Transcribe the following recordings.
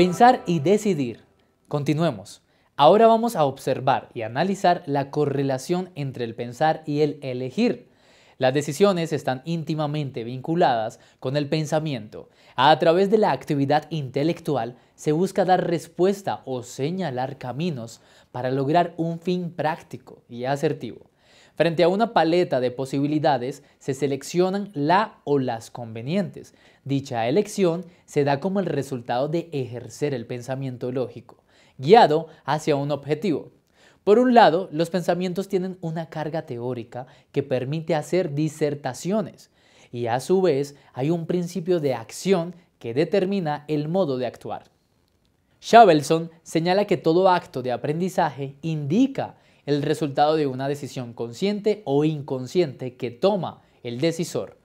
Pensar y decidir. Continuemos. Ahora vamos a observar y analizar la correlación entre el pensar y el elegir. Las decisiones están íntimamente vinculadas con el pensamiento. A través de la actividad intelectual se busca dar respuesta o señalar caminos para lograr un fin práctico y asertivo. Frente a una paleta de posibilidades, se seleccionan la o las convenientes. Dicha elección se da como el resultado de ejercer el pensamiento lógico, guiado hacia un objetivo. Por un lado, los pensamientos tienen una carga teórica que permite hacer disertaciones y a su vez hay un principio de acción que determina el modo de actuar. Shavelson señala que todo acto de aprendizaje indica el resultado de una decisión consciente o inconsciente que toma el decisor.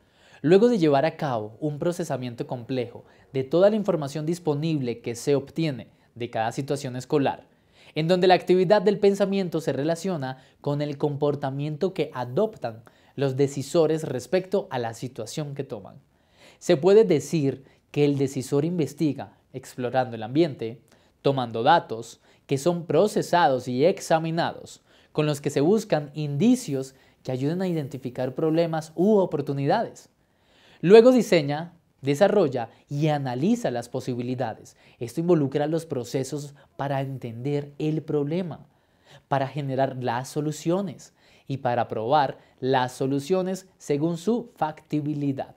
Luego de llevar a cabo un procesamiento complejo de toda la información disponible que se obtiene de cada situación escolar, en donde la actividad del pensamiento se relaciona con el comportamiento que adoptan los decisores respecto a la situación que toman. Se puede decir que el decisor investiga, explorando el ambiente, tomando datos que son procesados y examinados, con los que se buscan indicios que ayuden a identificar problemas u oportunidades. Luego diseña, desarrolla y analiza las posibilidades. Esto involucra los procesos para entender el problema, para generar las soluciones y para probar las soluciones según su factibilidad.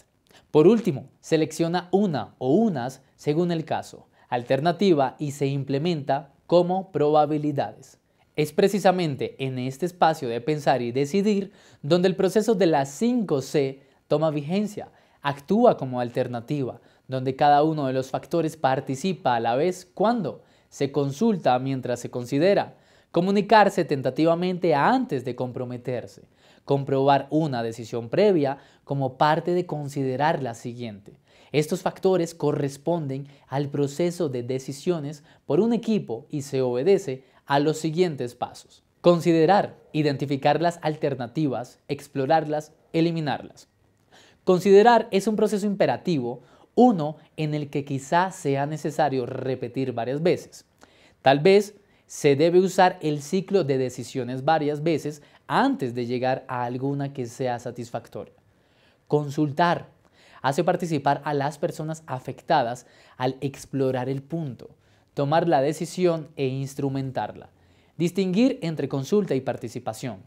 Por último, selecciona una o unas según el caso, alternativa y se implementa como probabilidades. Es precisamente en este espacio de pensar y decidir donde el proceso de las 5C toma vigencia, actúa como alternativa, donde cada uno de los factores participa a la vez cuando se consulta mientras se considera, comunicarse tentativamente antes de comprometerse, comprobar una decisión previa como parte de considerar la siguiente. Estos factores corresponden al proceso de decisiones por un equipo y se obedece a los siguientes pasos. Considerar, identificar las alternativas, explorarlas, eliminarlas. Considerar es un proceso imperativo, uno en el que quizá sea necesario repetir varias veces. Tal vez se debe usar el ciclo de decisiones varias veces antes de llegar a alguna que sea satisfactoria. Consultar hace participar a las personas afectadas al explorar el punto tomar la decisión e instrumentarla, distinguir entre consulta y participación,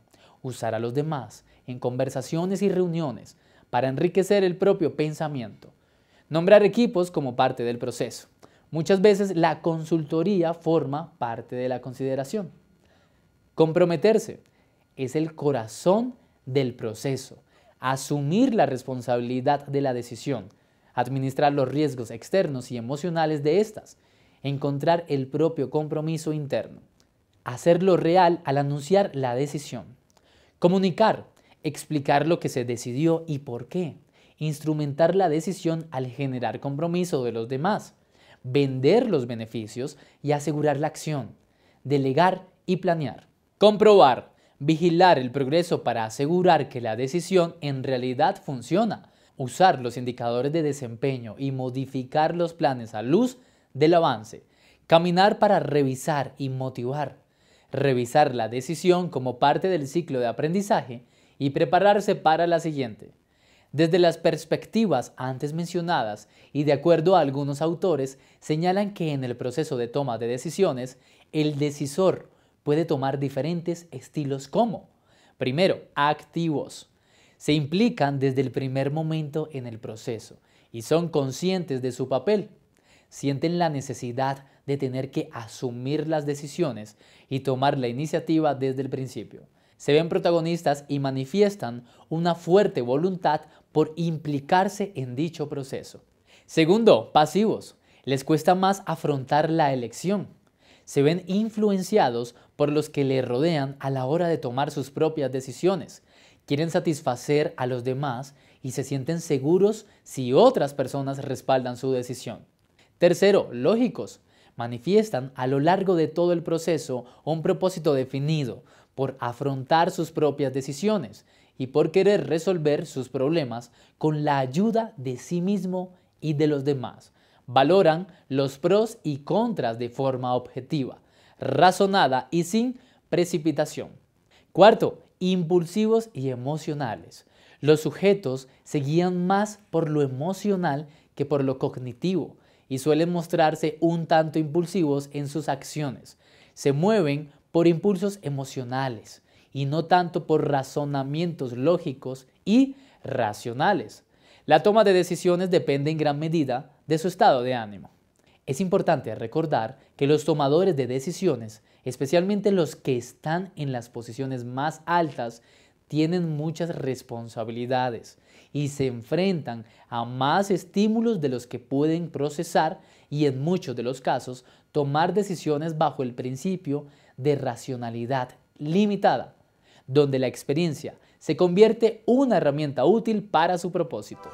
usar a los demás en conversaciones y reuniones para enriquecer el propio pensamiento, nombrar equipos como parte del proceso. Muchas veces la consultoría forma parte de la consideración. Comprometerse es el corazón del proceso, asumir la responsabilidad de la decisión, administrar los riesgos externos y emocionales de estas encontrar el propio compromiso interno, hacerlo real al anunciar la decisión, comunicar, explicar lo que se decidió y por qué, instrumentar la decisión al generar compromiso de los demás, vender los beneficios y asegurar la acción, delegar y planear, comprobar, vigilar el progreso para asegurar que la decisión en realidad funciona, usar los indicadores de desempeño y modificar los planes a luz del avance. Caminar para revisar y motivar. Revisar la decisión como parte del ciclo de aprendizaje y prepararse para la siguiente. Desde las perspectivas antes mencionadas y de acuerdo a algunos autores, señalan que en el proceso de toma de decisiones, el decisor puede tomar diferentes estilos como, primero, activos. Se implican desde el primer momento en el proceso y son conscientes de su papel sienten la necesidad de tener que asumir las decisiones y tomar la iniciativa desde el principio. Se ven protagonistas y manifiestan una fuerte voluntad por implicarse en dicho proceso. Segundo, pasivos. Les cuesta más afrontar la elección. Se ven influenciados por los que le rodean a la hora de tomar sus propias decisiones. Quieren satisfacer a los demás y se sienten seguros si otras personas respaldan su decisión. Tercero, lógicos. Manifiestan a lo largo de todo el proceso un propósito definido por afrontar sus propias decisiones y por querer resolver sus problemas con la ayuda de sí mismo y de los demás. Valoran los pros y contras de forma objetiva, razonada y sin precipitación. Cuarto, impulsivos y emocionales. Los sujetos se guían más por lo emocional que por lo cognitivo, y suelen mostrarse un tanto impulsivos en sus acciones. Se mueven por impulsos emocionales y no tanto por razonamientos lógicos y racionales. La toma de decisiones depende en gran medida de su estado de ánimo. Es importante recordar que los tomadores de decisiones, especialmente los que están en las posiciones más altas, tienen muchas responsabilidades y se enfrentan a más estímulos de los que pueden procesar y en muchos de los casos tomar decisiones bajo el principio de racionalidad limitada, donde la experiencia se convierte una herramienta útil para su propósito.